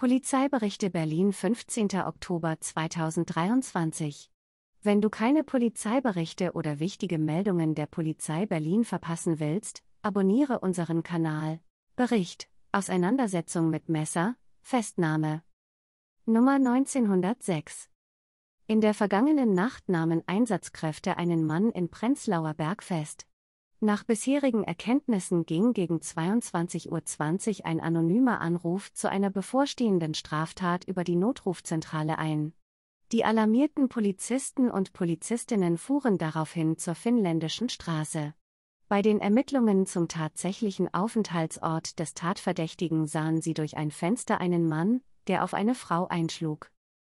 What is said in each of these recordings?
Polizeiberichte Berlin 15. Oktober 2023 Wenn du keine Polizeiberichte oder wichtige Meldungen der Polizei Berlin verpassen willst, abonniere unseren Kanal. Bericht Auseinandersetzung mit Messer, Festnahme Nummer 1906 In der vergangenen Nacht nahmen Einsatzkräfte einen Mann in Prenzlauer Berg fest. Nach bisherigen Erkenntnissen ging gegen 22.20 Uhr ein anonymer Anruf zu einer bevorstehenden Straftat über die Notrufzentrale ein. Die alarmierten Polizisten und Polizistinnen fuhren daraufhin zur finnländischen Straße. Bei den Ermittlungen zum tatsächlichen Aufenthaltsort des Tatverdächtigen sahen sie durch ein Fenster einen Mann, der auf eine Frau einschlug.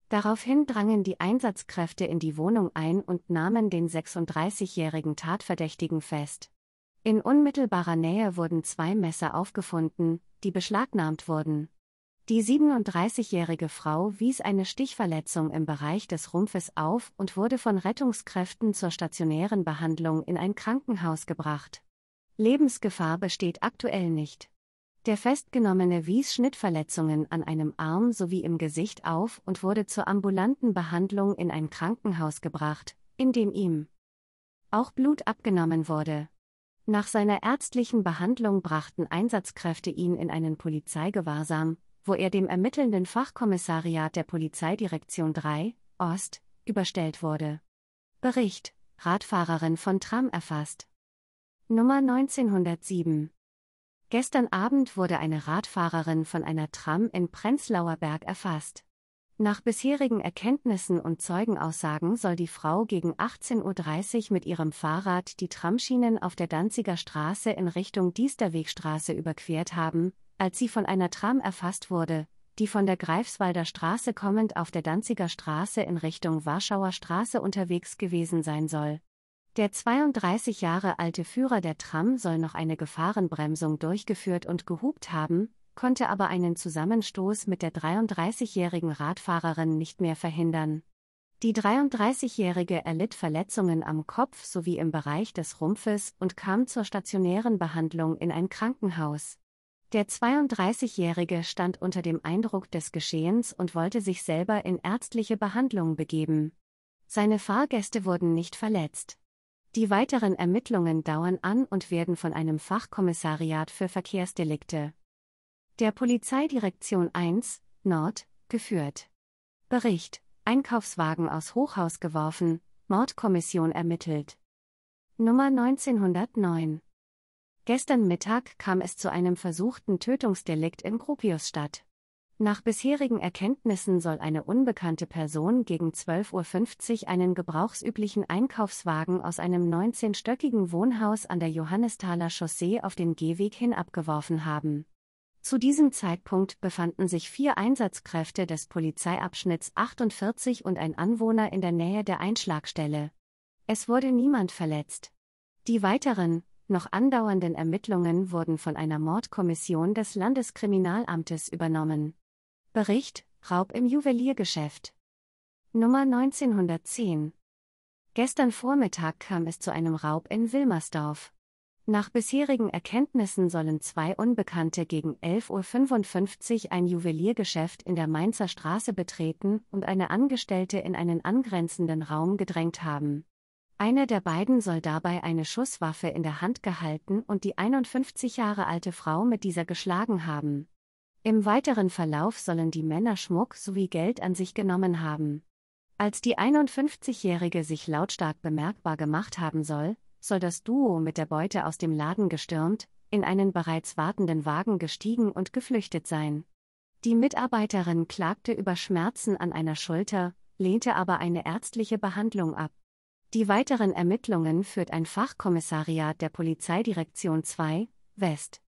Daraufhin drangen die Einsatzkräfte in die Wohnung ein und nahmen den 36-jährigen Tatverdächtigen fest. In unmittelbarer Nähe wurden zwei Messer aufgefunden, die beschlagnahmt wurden. Die 37-jährige Frau wies eine Stichverletzung im Bereich des Rumpfes auf und wurde von Rettungskräften zur stationären Behandlung in ein Krankenhaus gebracht. Lebensgefahr besteht aktuell nicht. Der Festgenommene wies Schnittverletzungen an einem Arm sowie im Gesicht auf und wurde zur ambulanten Behandlung in ein Krankenhaus gebracht, in dem ihm auch Blut abgenommen wurde. Nach seiner ärztlichen Behandlung brachten Einsatzkräfte ihn in einen Polizeigewahrsam, wo er dem ermittelnden Fachkommissariat der Polizeidirektion 3, Ost, überstellt wurde. Bericht: Radfahrerin von Tram erfasst. Nummer 1907. Gestern Abend wurde eine Radfahrerin von einer Tram in Prenzlauer Berg erfasst. Nach bisherigen Erkenntnissen und Zeugenaussagen soll die Frau gegen 18.30 Uhr mit ihrem Fahrrad die Tramschienen auf der Danziger Straße in Richtung Diesterwegstraße überquert haben, als sie von einer Tram erfasst wurde, die von der Greifswalder Straße kommend auf der Danziger Straße in Richtung Warschauer Straße unterwegs gewesen sein soll. Der 32 Jahre alte Führer der Tram soll noch eine Gefahrenbremsung durchgeführt und gehupt haben, konnte aber einen Zusammenstoß mit der 33-jährigen Radfahrerin nicht mehr verhindern. Die 33-jährige erlitt Verletzungen am Kopf sowie im Bereich des Rumpfes und kam zur stationären Behandlung in ein Krankenhaus. Der 32-jährige stand unter dem Eindruck des Geschehens und wollte sich selber in ärztliche Behandlung begeben. Seine Fahrgäste wurden nicht verletzt. Die weiteren Ermittlungen dauern an und werden von einem Fachkommissariat für Verkehrsdelikte der Polizeidirektion 1 Nord geführt. Bericht: Einkaufswagen aus Hochhaus geworfen, Mordkommission ermittelt. Nummer 1909. Gestern Mittag kam es zu einem versuchten Tötungsdelikt in Gropiusstadt. Nach bisherigen Erkenntnissen soll eine unbekannte Person gegen 12.50 Uhr einen gebrauchsüblichen Einkaufswagen aus einem 19-stöckigen Wohnhaus an der Johannesthaler Chaussee auf den Gehweg hin abgeworfen haben. Zu diesem Zeitpunkt befanden sich vier Einsatzkräfte des Polizeiabschnitts 48 und ein Anwohner in der Nähe der Einschlagstelle. Es wurde niemand verletzt. Die weiteren, noch andauernden Ermittlungen wurden von einer Mordkommission des Landeskriminalamtes übernommen. Bericht Raub im Juweliergeschäft. Nummer 1910. Gestern Vormittag kam es zu einem Raub in Wilmersdorf. Nach bisherigen Erkenntnissen sollen zwei Unbekannte gegen 11.55 Uhr ein Juweliergeschäft in der Mainzer Straße betreten und eine Angestellte in einen angrenzenden Raum gedrängt haben. Einer der beiden soll dabei eine Schusswaffe in der Hand gehalten und die 51 Jahre alte Frau mit dieser geschlagen haben. Im weiteren Verlauf sollen die Männer Schmuck sowie Geld an sich genommen haben. Als die 51-Jährige sich lautstark bemerkbar gemacht haben soll, soll das Duo mit der Beute aus dem Laden gestürmt, in einen bereits wartenden Wagen gestiegen und geflüchtet sein. Die Mitarbeiterin klagte über Schmerzen an einer Schulter, lehnte aber eine ärztliche Behandlung ab. Die weiteren Ermittlungen führt ein Fachkommissariat der Polizeidirektion 2, West.